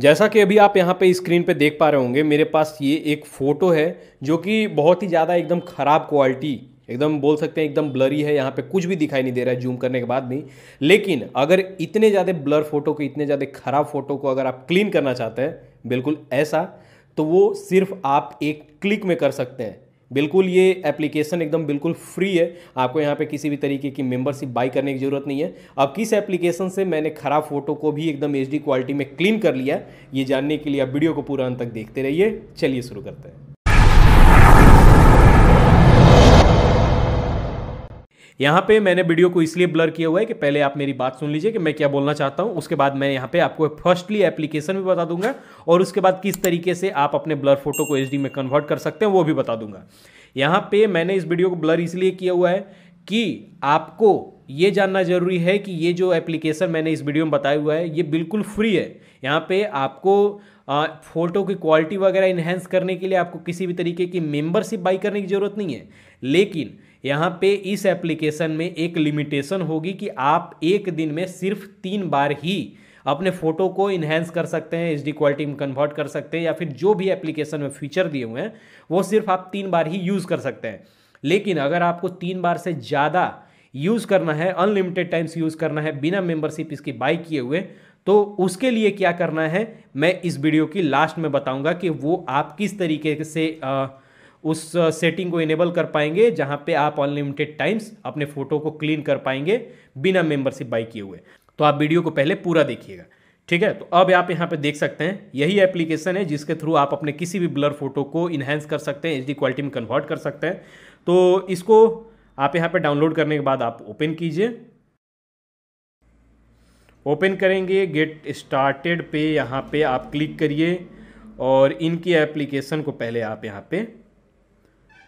जैसा कि अभी आप यहाँ पे स्क्रीन पे देख पा रहे होंगे मेरे पास ये एक फ़ोटो है जो कि बहुत ही ज़्यादा एकदम ख़राब क्वालिटी एकदम बोल सकते हैं एकदम ब्लरी है यहाँ पे कुछ भी दिखाई नहीं दे रहा है जूम करने के बाद भी लेकिन अगर इतने ज़्यादा ब्लर फोटो को इतने ज़्यादा ख़राब फोटो को अगर आप क्लीन करना चाहते हैं बिल्कुल ऐसा तो वो सिर्फ आप एक क्लिक में कर सकते हैं बिल्कुल ये एप्लीकेशन एकदम बिल्कुल फ्री है आपको यहाँ पे किसी भी तरीके की मेंबरशिप बाई करने की ज़रूरत नहीं है अब किस एप्लीकेशन से मैंने खराब फोटो को भी एकदम एच क्वालिटी में क्लीन कर लिया ये जानने के लिए आप वीडियो को पूरा अंत तक देखते रहिए चलिए शुरू करते हैं यहाँ पे मैंने वीडियो को इसलिए ब्लर किया हुआ है कि पहले आप मेरी बात सुन लीजिए कि मैं क्या बोलना चाहता हूँ उसके बाद मैं यहाँ पे आपको फर्स्टली एप्लीकेशन भी बता दूंगा और उसके बाद किस तरीके से आप अपने ब्लर फोटो को एच में कन्वर्ट कर सकते हैं वो भी बता दूंगा यहाँ पर मैंने इस वीडियो को ब्लर इसलिए किया हुआ है कि आपको ये जानना जरूरी है कि ये जो एप्लीकेशन मैंने इस वीडियो में बताया हुआ है ये बिल्कुल फ्री है यहाँ पे आपको आ, फोटो की क्वालिटी वगैरह इन्हेंस करने के लिए आपको किसी भी तरीके की मेंबरशिप बाई करने की ज़रूरत नहीं है लेकिन यहाँ पे इस एप्लीकेशन में एक लिमिटेशन होगी कि आप एक दिन में सिर्फ तीन बार ही अपने फोटो को इन्हेंस कर सकते हैं एच डी क्वालिटी में कन्वर्ट कर सकते हैं या फिर जो भी एप्लीकेशन में फीचर दिए हुए हैं वो सिर्फ आप तीन बार ही यूज़ कर सकते हैं लेकिन अगर आपको तीन बार से ज़्यादा यूज़ करना है अनलिमिटेड टाइम्स यूज़ करना है बिना मेंबरशिप इसकी बाई किए हुए तो उसके लिए क्या करना है मैं इस वीडियो की लास्ट में बताऊंगा कि वो आप किस तरीके से आ, उस सेटिंग को इनेबल कर पाएंगे जहां पे आप अनलिमिटेड टाइम्स अपने फोटो को क्लीन कर पाएंगे बिना मेंबरशिप बाई किए हुए तो आप वीडियो को पहले पूरा देखिएगा ठीक है तो अब आप यहाँ पे देख सकते हैं यही एप्लीकेशन है जिसके थ्रू आप अपने किसी भी ब्लर फोटो को इन्हेंस कर सकते हैं एच क्वालिटी में कन्वर्ट कर सकते हैं तो इसको आप यहाँ पर डाउनलोड करने के बाद आप ओपन कीजिए ओपन करेंगे गेट स्टार्टेड पे यहाँ पे आप क्लिक करिए और इनकी एप्लीकेशन को पहले आप यहाँ पे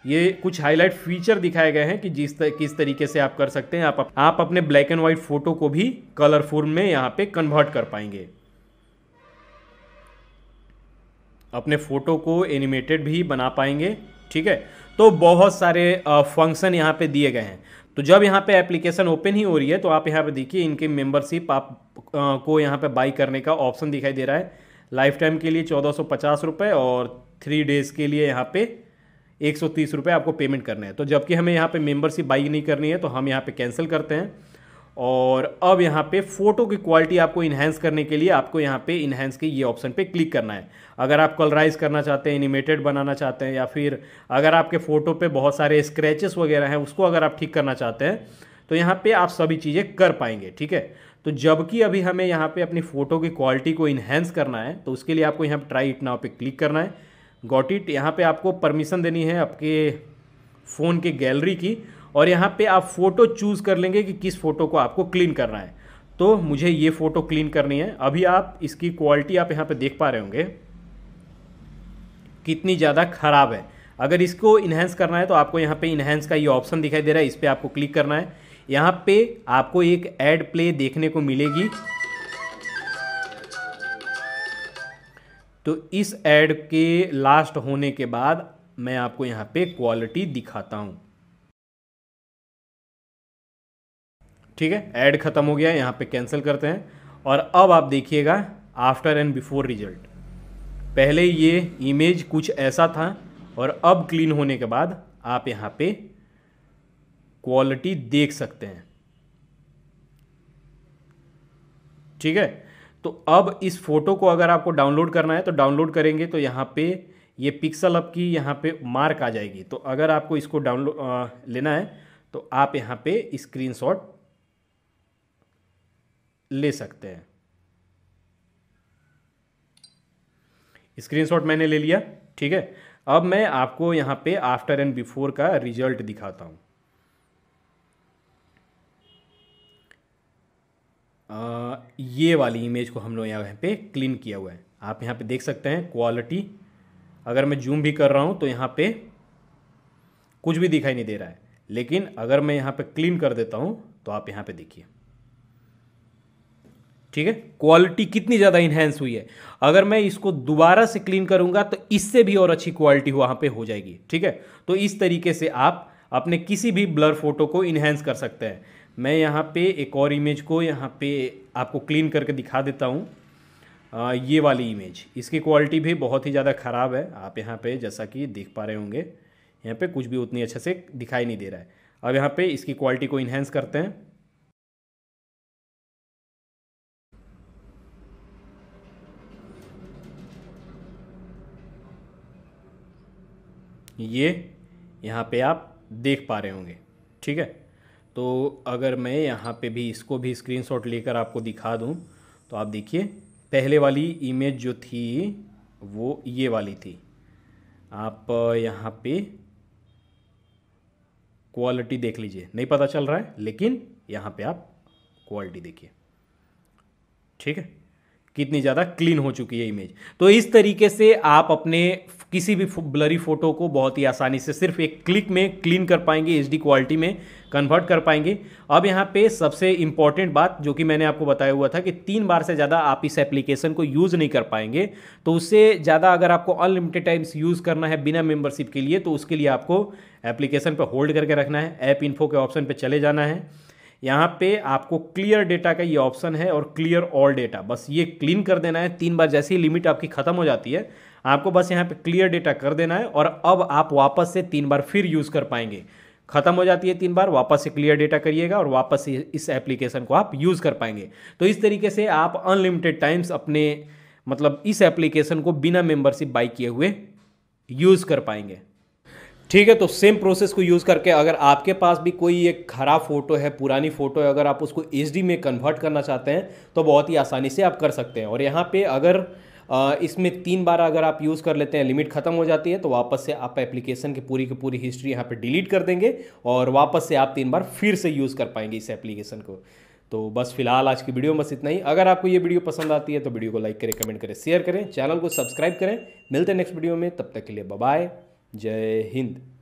ये कुछ हाईलाइट फीचर दिखाए गए हैं कि जिस तर, किस तरीके से आप कर सकते हैं आप आप अपने ब्लैक एंड व्हाइट फोटो को भी कलरफुल में यहाँ पे कन्वर्ट कर पाएंगे अपने फोटो को एनिमेटेड भी बना पाएंगे ठीक है तो बहुत सारे फंक्शन यहाँ पे दिए गए हैं तो जब यहाँ पे एप्लीकेशन ओपन ही हो रही है तो आप यहाँ पे देखिए इनके मेंबरशिप आप आ, को यहाँ पे बाई करने का ऑप्शन दिखाई दे रहा है लाइफ टाइम के लिए चौदह सौ पचास रुपये और थ्री डेज़ के लिए यहाँ पे एक सौ तीस रुपये आपको पेमेंट करना है तो जबकि हमें यहाँ पे मेंबरशिप बाई नहीं करनी है तो हम यहाँ पे कैंसिल करते हैं और अब यहाँ पे फ़ोटो की क्वालिटी आपको इन्हेंस करने के लिए आपको यहाँ पे इन्हेंस के ये ऑप्शन पे क्लिक करना है अगर आप कलराइज करना चाहते हैं एनिमेटेड बनाना चाहते हैं या फिर अगर आपके फ़ोटो पे बहुत सारे स्क्रैचेस वगैरह हैं उसको अगर आप ठीक करना चाहते हैं तो यहाँ पे आप सभी चीज़ें कर पाएंगे ठीक है तो जबकि अभी हमें यहाँ पर अपनी फ़ोटो की क्वालिटी को इन्हेंस करना है तो उसके लिए आपको यहाँ पर ट्राई इट नाव पर क्लिक करना है गॉट इट यहाँ पे आपको परमिशन देनी है आपके फ़ोन के गैलरी की और यहाँ पे आप फ़ोटो चूज़ कर लेंगे कि किस फ़ोटो को आपको क्लीन करना है तो मुझे ये फ़ोटो क्लीन करनी है अभी आप इसकी क्वालिटी आप यहाँ पे देख पा रहे होंगे कितनी ज़्यादा ख़राब है अगर इसको इन्हेंस करना है तो आपको यहाँ पे इन्हेंस का ये ऑप्शन दिखाई दे रहा है इस पर आपको क्लिक करना है यहाँ पे आपको एक एड प्ले देखने को मिलेगी तो इस एड के लास्ट होने के बाद मैं आपको यहाँ पे क्वालिटी दिखाता हूँ ठीक है एड ख़त्म हो गया यहाँ पे कैंसिल करते हैं और अब आप देखिएगा आफ्टर एंड बिफोर रिजल्ट पहले ये इमेज कुछ ऐसा था और अब क्लीन होने के बाद आप यहाँ पे क्वालिटी देख सकते हैं ठीक है तो अब इस फोटो को अगर आपको डाउनलोड करना है तो डाउनलोड करेंगे तो यहाँ पे ये पिक्सल अप की यहाँ पे मार्क आ जाएगी तो अगर आपको इसको डाउनलोड लेना है तो आप यहाँ पे स्क्रीनशॉट ले सकते हैं स्क्रीनशॉट मैंने ले लिया ठीक है अब मैं आपको यहाँ पे आफ्टर एंड बिफोर का रिजल्ट दिखाता हूँ ये वाली इमेज को हम लोग यहाँ पे क्लीन किया हुआ है आप यहाँ पे देख सकते हैं क्वालिटी अगर मैं जूम भी कर रहा हूँ तो यहाँ पे कुछ भी दिखाई नहीं दे रहा है लेकिन अगर मैं यहाँ पे क्लीन कर देता हूँ तो आप यहाँ पे देखिए ठीक है क्वालिटी कितनी ज़्यादा इन्हेंस हुई है अगर मैं इसको दोबारा से क्लीन करूँगा तो इससे भी और अच्छी क्वालिटी वहाँ पर हो जाएगी ठीक है तो इस तरीके से आप अपने किसी भी ब्लर फोटो को इन्हेंस कर सकते हैं मैं यहाँ पे एक और इमेज को यहाँ पे आपको क्लीन करके दिखा देता हूँ ये वाली इमेज इसकी क्वालिटी भी बहुत ही ज़्यादा ख़राब है आप यहाँ पे जैसा कि देख पा रहे होंगे यहाँ पे कुछ भी उतनी अच्छे से दिखाई नहीं दे रहा है अब यहाँ पे इसकी क्वालिटी को इन्हेंस करते हैं ये यहाँ पे आप देख पा रहे होंगे ठीक है तो अगर मैं यहाँ पे भी इसको भी स्क्रीनशॉट लेकर आपको दिखा दूँ तो आप देखिए पहले वाली इमेज जो थी वो ये वाली थी आप यहाँ पे क्वालिटी देख लीजिए नहीं पता चल रहा है लेकिन यहाँ पे आप क्वालिटी देखिए ठीक है कितनी ज़्यादा क्लीन हो चुकी है इमेज तो इस तरीके से आप अपने किसी भी ब्लरी फोटो को बहुत ही आसानी से सिर्फ एक क्लिक में क्लीन कर पाएंगे एच क्वालिटी में कन्वर्ट कर पाएंगे अब यहाँ पे सबसे इम्पॉर्टेंट बात जो कि मैंने आपको बताया हुआ था कि तीन बार से ज़्यादा आप इस एप्लीकेशन को यूज़ नहीं कर पाएंगे तो उससे ज़्यादा अगर आपको अनलिमिटेड टाइम्स यूज़ करना है बिना मेम्बरशिप के लिए तो उसके लिए आपको एप्लीकेशन पर होल्ड करके रखना है ऐप इन्फो के ऑप्शन पर चले जाना है यहाँ पे आपको क्लियर डेटा का ये ऑप्शन है और क्लियर ऑल डेटा बस ये क्लीन कर देना है तीन बार जैसे ही लिमिट आपकी खत्म हो जाती है आपको बस यहाँ पे क्लियर डेटा कर देना है और अब आप वापस से तीन बार फिर यूज़ कर पाएंगे खत्म हो जाती है तीन बार वापस से क्लियर डेटा करिएगा और वापस से इस एप्लीकेशन को आप यूज़ कर पाएंगे तो इस तरीके से आप अनलिमिटेड टाइम्स अपने मतलब इस एप्लीकेशन को बिना मेंबरशिप बाई किए हुए यूज़ कर पाएंगे ठीक है तो सेम प्रोसेस को यूज़ करके अगर आपके पास भी कोई एक खराब फ़ोटो है पुरानी फ़ोटो है अगर आप उसको एच में कन्वर्ट करना चाहते हैं तो बहुत ही आसानी से आप कर सकते हैं और यहाँ पे अगर इसमें तीन बार अगर आप यूज़ कर लेते हैं लिमिट ख़त्म हो जाती है तो वापस से आप एप्लीकेशन की पूरी की पूरी हिस्ट्री यहाँ पर डिलीट कर देंगे और वापस से आप तीन बार फिर से यूज़ कर पाएंगे इस एप्लीकेशन को तो बस फिलहाल आज की वीडियो में बस इतना ही अगर आपको ये वीडियो पसंद आती है तो वीडियो को लाइक करें कमेंट करें शेयर करें चैनल को सब्सक्राइब करें मिलते हैं नेक्स्ट वीडियो में तब तक के लिए बाय जय हिंद